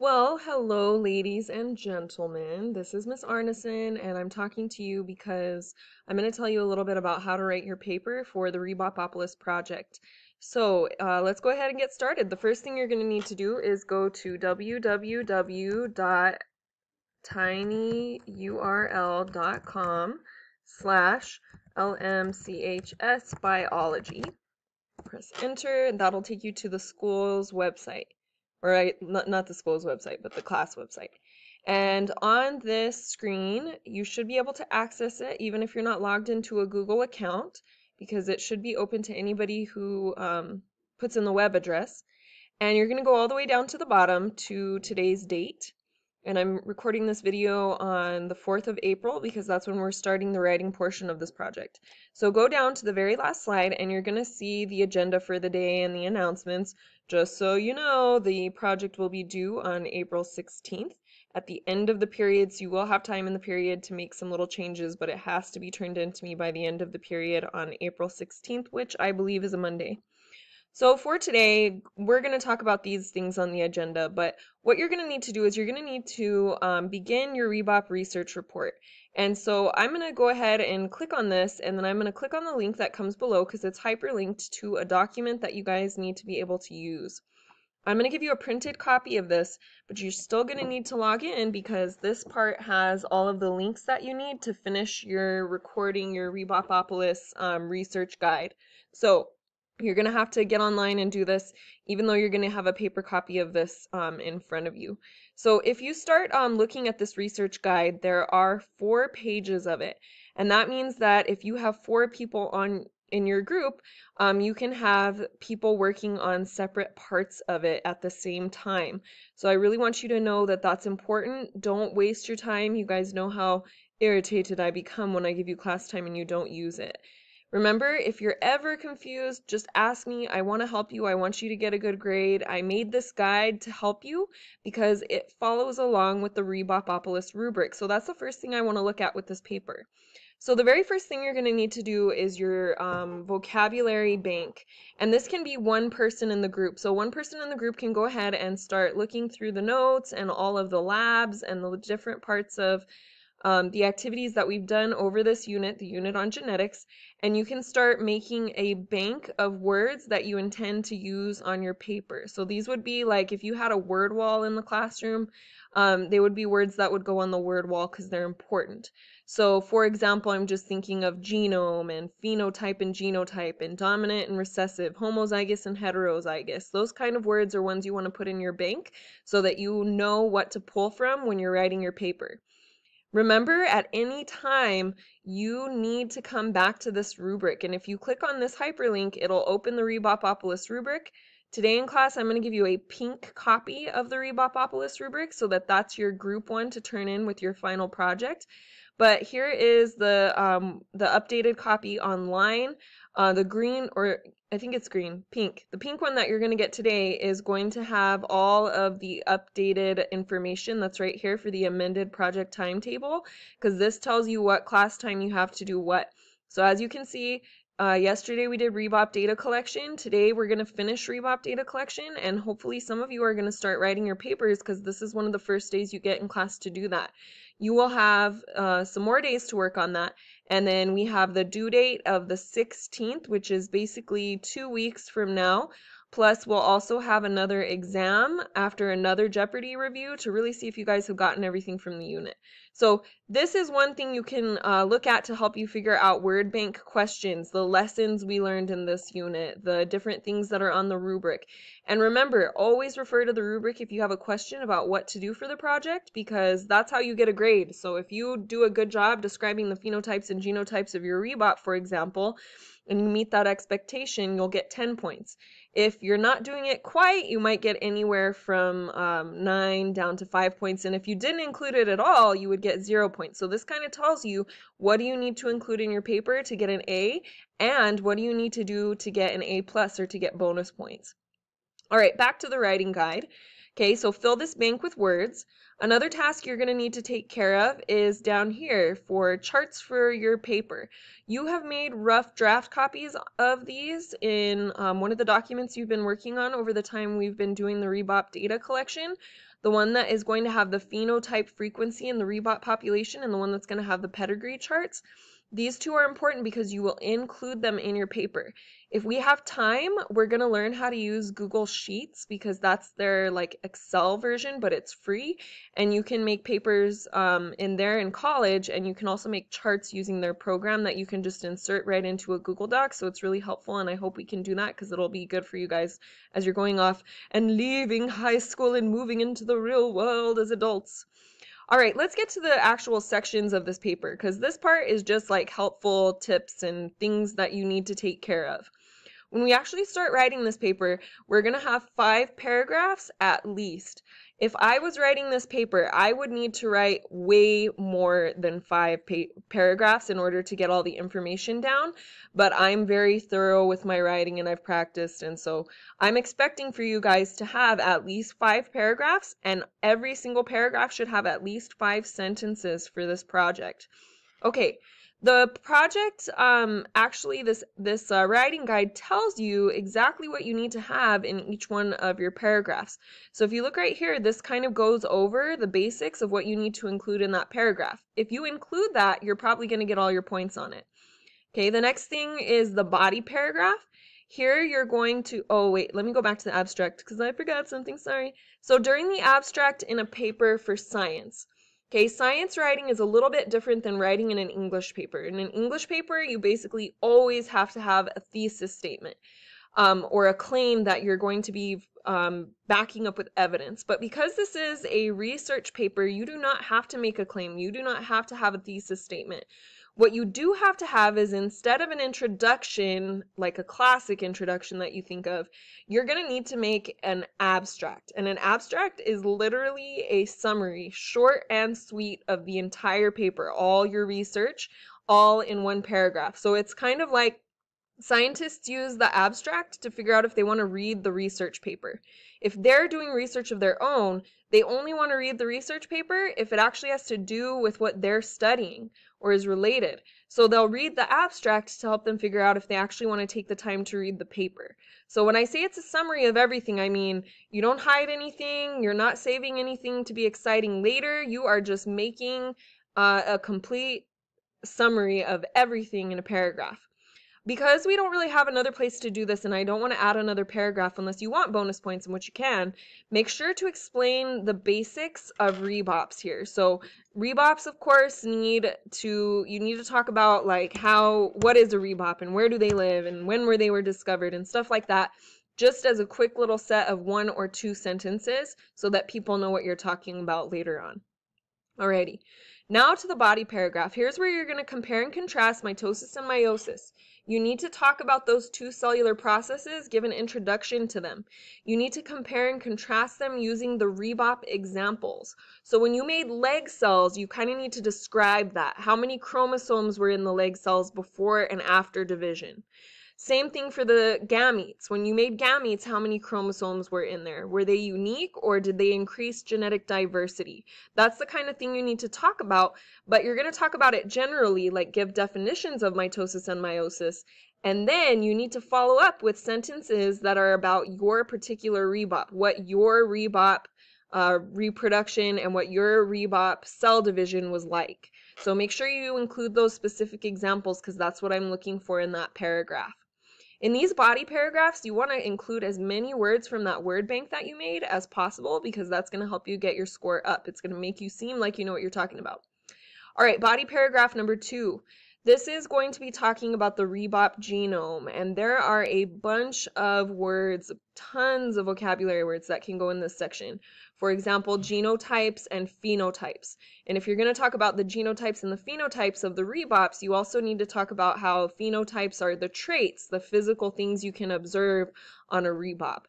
Well, hello, ladies and gentlemen. This is Miss Arneson, and I'm talking to you because I'm going to tell you a little bit about how to write your paper for the Rebopopolis project. So uh, let's go ahead and get started. The first thing you're going to need to do is go to www.tinyurl.com slash lmchsbiology. Press enter, and that'll take you to the school's website. Right, not, not the school's website, but the class website. And on this screen, you should be able to access it even if you're not logged into a Google account because it should be open to anybody who um, puts in the web address. And you're going to go all the way down to the bottom to today's date and I'm recording this video on the 4th of April because that's when we're starting the writing portion of this project. So go down to the very last slide and you're going to see the agenda for the day and the announcements. Just so you know, the project will be due on April 16th. At the end of the period, so you will have time in the period to make some little changes, but it has to be turned in to me by the end of the period on April 16th, which I believe is a Monday. So for today, we're going to talk about these things on the agenda, but what you're going to need to do is you're going to need to um, begin your Rebop research report. And so I'm going to go ahead and click on this, and then I'm going to click on the link that comes below because it's hyperlinked to a document that you guys need to be able to use. I'm going to give you a printed copy of this, but you're still going to need to log in because this part has all of the links that you need to finish your recording your Rebopopolis um, research guide. So you're going to have to get online and do this, even though you're going to have a paper copy of this um, in front of you. So if you start um, looking at this research guide, there are four pages of it. And that means that if you have four people on in your group, um, you can have people working on separate parts of it at the same time. So I really want you to know that that's important. Don't waste your time. You guys know how irritated I become when I give you class time and you don't use it. Remember, if you're ever confused, just ask me. I want to help you. I want you to get a good grade. I made this guide to help you because it follows along with the Rebopopolis rubric. So that's the first thing I want to look at with this paper. So the very first thing you're going to need to do is your um, vocabulary bank. And this can be one person in the group. So one person in the group can go ahead and start looking through the notes and all of the labs and the different parts of um, the activities that we've done over this unit, the unit on genetics, and you can start making a bank of words that you intend to use on your paper. So these would be like if you had a word wall in the classroom, um, they would be words that would go on the word wall because they're important. So for example, I'm just thinking of genome and phenotype and genotype and dominant and recessive, homozygous and heterozygous. Those kind of words are ones you want to put in your bank so that you know what to pull from when you're writing your paper. Remember, at any time, you need to come back to this rubric. And if you click on this hyperlink, it'll open the Rebopopolis rubric. Today in class, I'm going to give you a pink copy of the Rebopopolis rubric so that that's your group one to turn in with your final project. But here is the, um, the updated copy online. Uh, the green or I think it's green, pink. The pink one that you're going to get today is going to have all of the updated information that's right here for the amended project timetable because this tells you what class time you have to do what. So as you can see, uh, yesterday we did Rebop data collection. Today we're going to finish Rebop data collection and hopefully some of you are going to start writing your papers because this is one of the first days you get in class to do that. You will have uh, some more days to work on that. And then we have the due date of the 16th, which is basically two weeks from now. Plus, we'll also have another exam after another Jeopardy review to really see if you guys have gotten everything from the unit. So this is one thing you can uh, look at to help you figure out word bank questions, the lessons we learned in this unit, the different things that are on the rubric. And remember, always refer to the rubric if you have a question about what to do for the project because that's how you get a grade. So if you do a good job describing the phenotypes and genotypes of your rebot, for example, and you meet that expectation, you'll get 10 points. If you're not doing it quite, you might get anywhere from um, 9 down to 5 points. And if you didn't include it at all, you would get get zero points. So this kind of tells you what do you need to include in your paper to get an A and what do you need to do to get an A plus or to get bonus points. All right, back to the writing guide. Okay, so fill this bank with words. Another task you're going to need to take care of is down here for charts for your paper. You have made rough draft copies of these in um, one of the documents you've been working on over the time we've been doing the Rebop data collection the one that is going to have the phenotype frequency in the rebot population and the one that's going to have the pedigree charts. These two are important because you will include them in your paper. If we have time, we're going to learn how to use Google Sheets because that's their like Excel version, but it's free. And you can make papers um, in there in college, and you can also make charts using their program that you can just insert right into a Google Doc. So it's really helpful, and I hope we can do that because it'll be good for you guys as you're going off and leaving high school and moving into the real world as adults. All right, let's get to the actual sections of this paper because this part is just like helpful tips and things that you need to take care of. When we actually start writing this paper, we're going to have five paragraphs at least. If I was writing this paper, I would need to write way more than five paragraphs in order to get all the information down. But I'm very thorough with my writing and I've practiced. And so I'm expecting for you guys to have at least five paragraphs, and every single paragraph should have at least five sentences for this project. Okay, the project, um, actually, this this uh, writing guide tells you exactly what you need to have in each one of your paragraphs. So if you look right here, this kind of goes over the basics of what you need to include in that paragraph. If you include that, you're probably going to get all your points on it. Okay, the next thing is the body paragraph. Here you're going to, oh wait, let me go back to the abstract because I forgot something, sorry. So during the abstract in a paper for science, Okay, science writing is a little bit different than writing in an English paper. In an English paper, you basically always have to have a thesis statement um, or a claim that you're going to be um, backing up with evidence. But because this is a research paper, you do not have to make a claim. You do not have to have a thesis statement. What you do have to have is instead of an introduction, like a classic introduction that you think of, you're going to need to make an abstract. And an abstract is literally a summary, short and sweet, of the entire paper, all your research, all in one paragraph. So it's kind of like Scientists use the abstract to figure out if they want to read the research paper. If they're doing research of their own, they only want to read the research paper if it actually has to do with what they're studying or is related. So they'll read the abstract to help them figure out if they actually want to take the time to read the paper. So when I say it's a summary of everything, I mean you don't hide anything, you're not saving anything to be exciting later, you are just making uh, a complete summary of everything in a paragraph because we don't really have another place to do this and I don't want to add another paragraph unless you want bonus points in which you can, make sure to explain the basics of rebops here. So rebops, of course, need to, you need to talk about like how, what is a rebop and where do they live and when were they were discovered and stuff like that just as a quick little set of one or two sentences so that people know what you're talking about later on. Alrighty. Now to the body paragraph. Here's where you're going to compare and contrast mitosis and meiosis. You need to talk about those two cellular processes, give an introduction to them. You need to compare and contrast them using the Rebop examples. So when you made leg cells, you kind of need to describe that. How many chromosomes were in the leg cells before and after division? Same thing for the gametes. When you made gametes, how many chromosomes were in there? Were they unique or did they increase genetic diversity? That's the kind of thing you need to talk about, but you're going to talk about it generally, like give definitions of mitosis and meiosis. And then you need to follow up with sentences that are about your particular rebop, what your rebop uh, reproduction and what your rebop cell division was like. So make sure you include those specific examples because that's what I'm looking for in that paragraph. In these body paragraphs, you want to include as many words from that word bank that you made as possible because that's going to help you get your score up. It's going to make you seem like you know what you're talking about. All right, body paragraph number two. This is going to be talking about the rebop genome, and there are a bunch of words, tons of vocabulary words that can go in this section. For example, genotypes and phenotypes. And if you're going to talk about the genotypes and the phenotypes of the rebops, you also need to talk about how phenotypes are the traits, the physical things you can observe on a rebop.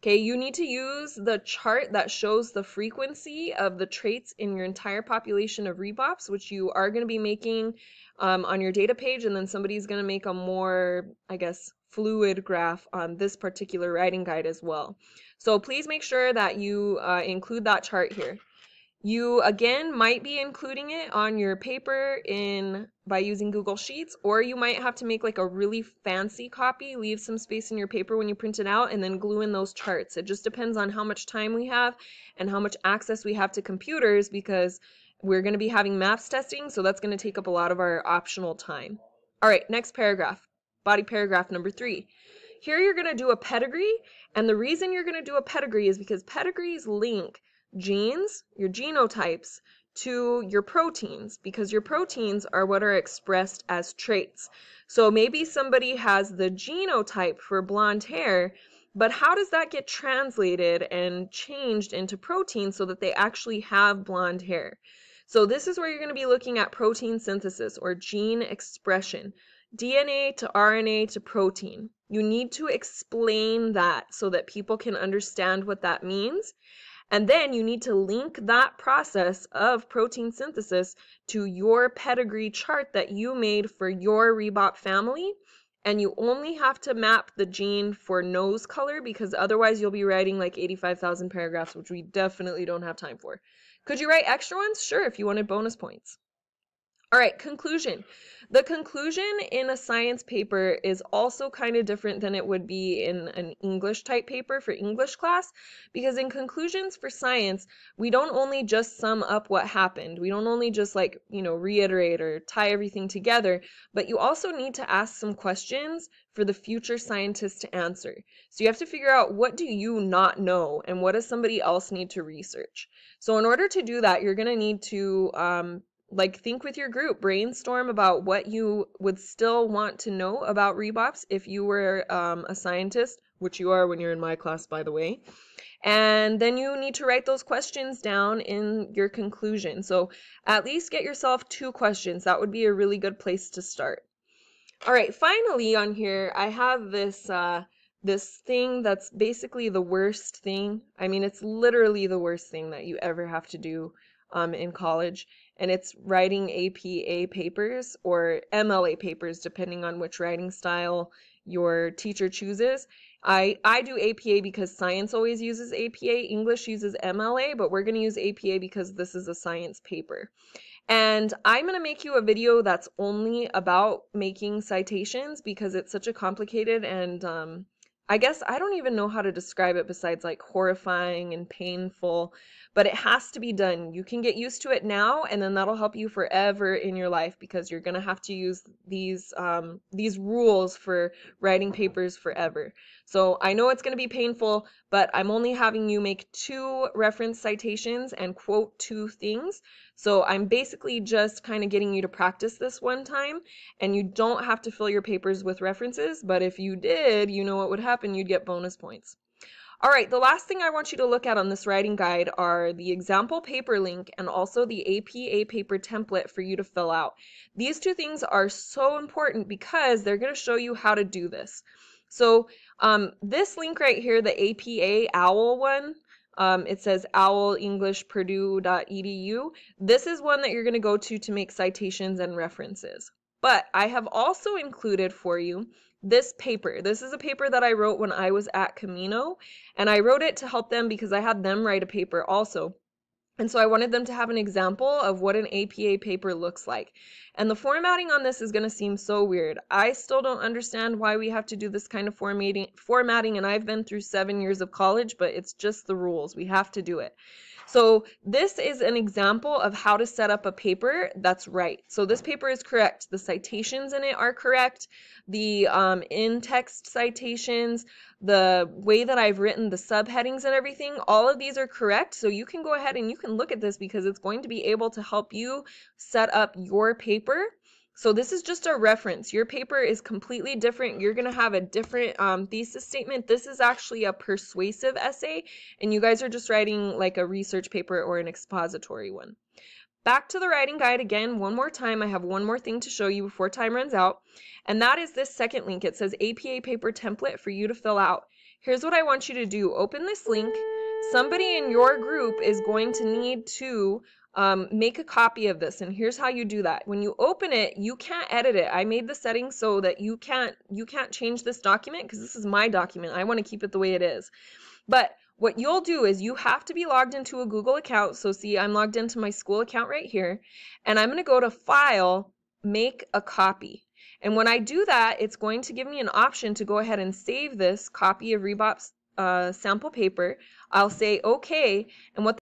Okay, you need to use the chart that shows the frequency of the traits in your entire population of rebops, which you are going to be making um, on your data page, and then somebody's going to make a more, I guess, fluid graph on this particular writing guide as well. So please make sure that you uh, include that chart here. You again might be including it on your paper in by using Google Sheets, or you might have to make like a really fancy copy, leave some space in your paper when you print it out, and then glue in those charts. It just depends on how much time we have and how much access we have to computers because we're going to be having maths testing, so that's going to take up a lot of our optional time. All right, next paragraph body paragraph number three. Here you're going to do a pedigree, and the reason you're going to do a pedigree is because pedigrees link genes, your genotypes, to your proteins because your proteins are what are expressed as traits. So maybe somebody has the genotype for blonde hair, but how does that get translated and changed into protein so that they actually have blonde hair? So this is where you're going to be looking at protein synthesis or gene expression. DNA to RNA to protein. You need to explain that so that people can understand what that means. And then you need to link that process of protein synthesis to your pedigree chart that you made for your Rebop family. And you only have to map the gene for nose color because otherwise you'll be writing like 85,000 paragraphs, which we definitely don't have time for. Could you write extra ones? Sure, if you wanted bonus points. All right, conclusion. The conclusion in a science paper is also kind of different than it would be in an English type paper for English class because in conclusions for science, we don't only just sum up what happened. We don't only just like, you know, reiterate or tie everything together, but you also need to ask some questions for the future scientists to answer. So you have to figure out what do you not know and what does somebody else need to research. So in order to do that, you're going to need to um, like think with your group, brainstorm about what you would still want to know about rebops if you were um, a scientist, which you are when you're in my class, by the way. And then you need to write those questions down in your conclusion. So at least get yourself two questions. That would be a really good place to start. All right, finally on here, I have this uh, this thing that's basically the worst thing. I mean, it's literally the worst thing that you ever have to do um, in college and it's writing APA papers or MLA papers, depending on which writing style your teacher chooses. I, I do APA because science always uses APA, English uses MLA, but we're going to use APA because this is a science paper. And I'm going to make you a video that's only about making citations because it's such a complicated and um, I guess I don't even know how to describe it besides like horrifying and painful but it has to be done. You can get used to it now, and then that'll help you forever in your life because you're gonna have to use these um, these rules for writing papers forever. So I know it's gonna be painful, but I'm only having you make two reference citations and quote two things. So I'm basically just kind of getting you to practice this one time, and you don't have to fill your papers with references. But if you did, you know what would happen? You'd get bonus points. All right, the last thing I want you to look at on this writing guide are the example paper link and also the APA paper template for you to fill out. These two things are so important because they're going to show you how to do this. So um, this link right here, the APA OWL one, um, it says owlenglishpurdue.edu. This is one that you're going to go to to make citations and references. But I have also included for you this paper. This is a paper that I wrote when I was at Camino, and I wrote it to help them because I had them write a paper also. And so I wanted them to have an example of what an APA paper looks like. And the formatting on this is going to seem so weird. I still don't understand why we have to do this kind of formatting, formatting and I've been through 7 years of college, but it's just the rules. We have to do it. So this is an example of how to set up a paper that's right. So this paper is correct. The citations in it are correct. The um, in-text citations, the way that I've written the subheadings and everything, all of these are correct. So you can go ahead and you can look at this because it's going to be able to help you set up your paper so this is just a reference. Your paper is completely different. You're going to have a different um, thesis statement. This is actually a persuasive essay, and you guys are just writing like a research paper or an expository one. Back to the writing guide again, one more time. I have one more thing to show you before time runs out, and that is this second link. It says APA paper template for you to fill out. Here's what I want you to do. Open this link. Somebody in your group is going to need to um, make a copy of this and here's how you do that when you open it you can't edit it i made the settings so that you can't you can't change this document because this is my document i want to keep it the way it is but what you'll do is you have to be logged into a Google account. So see, I'm logged into my school account right here, and I'm gonna go to File, Make a Copy. And when I do that, it's going to give me an option to go ahead and save this copy of Rebop's uh, sample paper. I'll say okay, and what